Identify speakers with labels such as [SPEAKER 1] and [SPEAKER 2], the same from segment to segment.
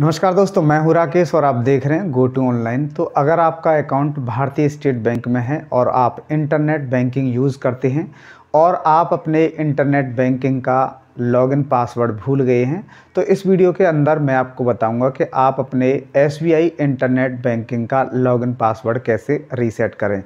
[SPEAKER 1] नमस्कार दोस्तों मैं हूँ राकेश और आप देख रहे हैं गो टू ऑनलाइन तो अगर आपका अकाउंट भारतीय स्टेट बैंक में है और आप इंटरनेट बैंकिंग यूज़ करते हैं और आप अपने इंटरनेट बैंकिंग का लॉगिन पासवर्ड भूल गए हैं तो इस वीडियो के अंदर मैं आपको बताऊंगा कि आप अपने एस इंटरनेट बैंकिंग का लॉगिन पासवर्ड कैसे रीसेट करें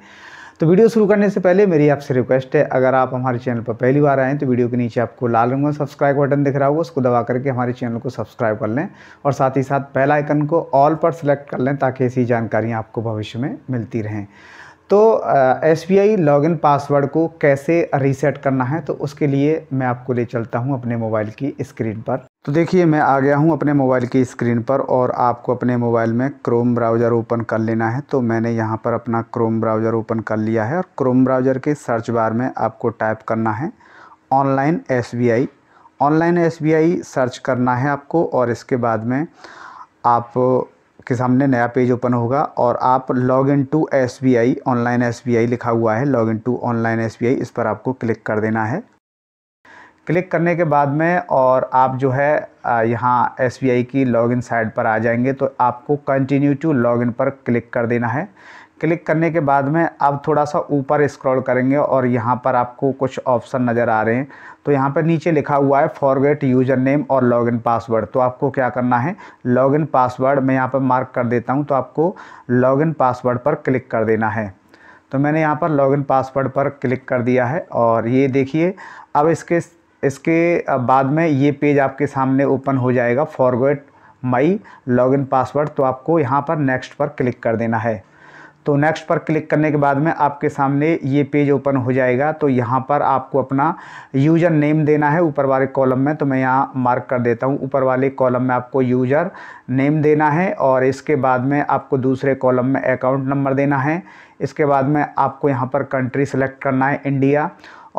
[SPEAKER 1] तो वीडियो शुरू करने से पहले मेरी आपसे रिक्वेस्ट है अगर आप हमारे चैनल पर पहली बार आएँ तो वीडियो के नीचे आपको लाल रंग में सब्सक्राइब बटन दिख रहा होगा उसको दबा करके हमारे चैनल को सब्सक्राइब कर लें और साथ ही साथ पहला आइकन को ऑल पर सेलेक्ट कर लें ताकि ऐसी जानकारियाँ आपको भविष्य में मिलती रहें तो S B I login password को कैसे रीसेट करना है तो उसके लिए मैं आपको ले चलता हूँ अपने मोबाइल की स्क्रीन पर तो देखिए मैं आ गया हूँ अपने मोबाइल की स्क्रीन पर और आपको अपने मोबाइल में क्रोम ब्राउज़र ओपन कर लेना है तो मैंने यहाँ पर अपना क्रोम ब्राउज़र ओपन कर लिया है और क्रोम ब्राउज़र के सर्च बार में आपको टाइप करना है online S B I online S B I search करना है आपको और इसके बाद में आप आपके सामने नया पेज ओपन होगा और आप log in to S B I online S B I लिखा हुआ है log in to online S B I इस पर आपको क्लिक कर देना है क्लिक करने के बाद में और आप जो है यहाँ एस बी आई की लॉगिन साइट पर आ जाएंगे तो आपको कंटिन्यू टू लॉगिन पर क्लिक कर देना है क्लिक करने के बाद में अब थोड़ा सा ऊपर स्क्रॉल करेंगे और यहाँ पर आपको कुछ ऑप्शन नज़र आ रहे हैं तो यहाँ पर नीचे लिखा हुआ है फॉरगेट यूजर नेम और लॉगिन पासवर्ड तो आपको क्या करना है लॉगिन पासवर्ड मैं यहाँ पर मार्क कर देता हूँ तो आपको लॉगिन पासवर्ड पर क्लिक कर देना है तो मैंने यहाँ पर लॉगिन पासवर्ड पर क्लिक कर दिया है और ये देखिए अब इसके इसके बाद में ये पेज आपके सामने ओपन हो जाएगा फॉरगेट माई लॉगिन पासवर्ड तो आपको यहाँ पर नेक्स्ट पर क्लिक कर देना है तो नेक्स्ट पर क्लिक करने के बाद में आपके सामने ये पेज ओपन हो जाएगा तो यहाँ पर आपको अपना यूज़र नेम देना है ऊपर वाले कॉलम में तो मैं यहाँ मार्क कर देता हूँ ऊपर वाले कॉलम में आपको यूज़र नेम देना है और इसके बाद में आपको दूसरे कॉलम में अकाउंट नंबर देना है इसके बाद में आपको यहाँ पर कंट्री सेलेक्ट करना है इंडिया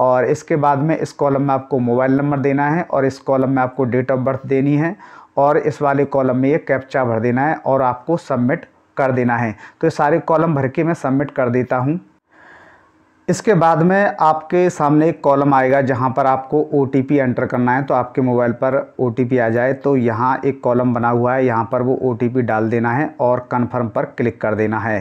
[SPEAKER 1] और इसके बाद में इस कॉलम में आपको मोबाइल नंबर देना है और इस कॉलम में आपको डेट ऑफ बर्थ देनी है और इस वाले कॉलम में ये कैप्चा भर देना है और आपको सबमिट कर देना है तो ये सारे कॉलम भर के मैं सबमिट कर देता हूँ इसके बाद में आपके सामने एक कॉलम आएगा जहाँ पर आपको ओ एंटर करना है तो आपके मोबाइल पर ओ आ जाए तो यहाँ एक कॉलम बना हुआ है यहाँ पर वो ओ डाल देना है और कन्फर्म पर क्लिक कर देना है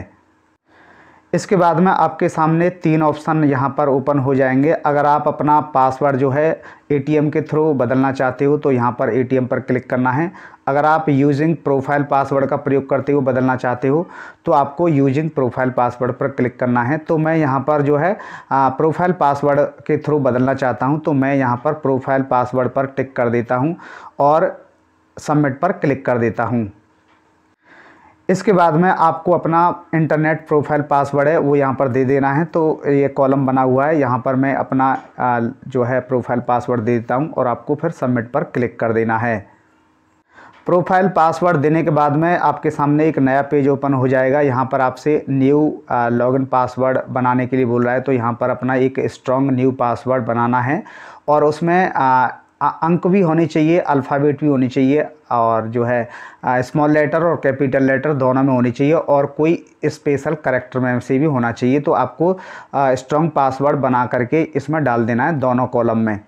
[SPEAKER 1] इसके बाद में आपके सामने तीन ऑप्शन यहाँ पर ओपन हो जाएंगे अगर आप अपना पासवर्ड जो है एटीएम के थ्रू बदलना चाहते हो तो यहाँ पर एटीएम पर क्लिक करना है अगर आप यूजिंग प्रोफाइल पासवर्ड का प्रयोग करते हो बदलना चाहते हो तो आपको यूजिंग प्रोफाइल पासवर्ड पर क्लिक करना है तो मैं यहाँ पर जो है प्रोफाइल पासवर्ड के थ्रू बदलना चाहता हूँ तो मैं यहाँ पर प्रोफाइल पासवर्ड पर टिक कर देता हूँ और सबमिट पर क्लिक कर देता हूँ इसके बाद में आपको अपना इंटरनेट प्रोफाइल पासवर्ड है वो यहाँ पर दे देना है तो ये कॉलम बना हुआ है यहाँ पर मैं अपना जो है प्रोफाइल पासवर्ड दे देता हूँ और आपको फिर सबमिट पर क्लिक कर देना है प्रोफाइल पासवर्ड देने के बाद में आपके सामने एक नया पेज ओपन हो जाएगा यहाँ पर आपसे न्यू लॉगिन पासवर्ड बनाने के लिए बोल रहा है तो यहाँ पर अपना एक स्ट्रॉन्ग न्यू पासवर्ड बनाना है और उसमें अंक भी होने चाहिए अल्फ़ाबेट भी होनी चाहिए और जो है स्मॉल लेटर और कैपिटल लेटर दोनों में होनी चाहिए और कोई स्पेशल करेक्टर में से भी होना चाहिए तो आपको स्ट्रॉन्ग पासवर्ड बना करके इसमें डाल देना है दोनों कॉलम में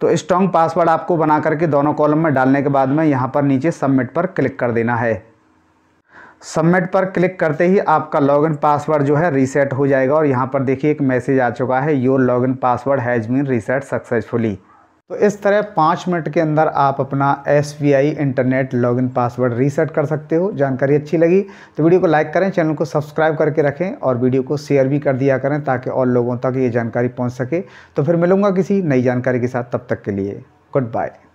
[SPEAKER 1] तो स्ट्रॉन्ग पासवर्ड आपको बना करके दोनों कॉलम में डालने के बाद में यहाँ पर नीचे सबमिट पर क्लिक कर देना है सबमिट पर क्लिक करते ही आपका लॉगिन पासवर्ड जो है रीसेट हो जाएगा और यहाँ पर देखिए एक मैसेज आ चुका है your login password has been reset successfully तो इस तरह पाँच मिनट के अंदर आप अपना S internet login password reset कर सकते हो जानकारी अच्छी लगी तो वीडियो को लाइक करें चैनल को सब्सक्राइब करके रखें और वीडियो को शेयर भी कर दिया करें ताकि और लोगों तक ये जानकारी पहुँच सके तो फिर मिलूँगा किसी नई जानकारी के साथ तब तक के लिए गुड बाय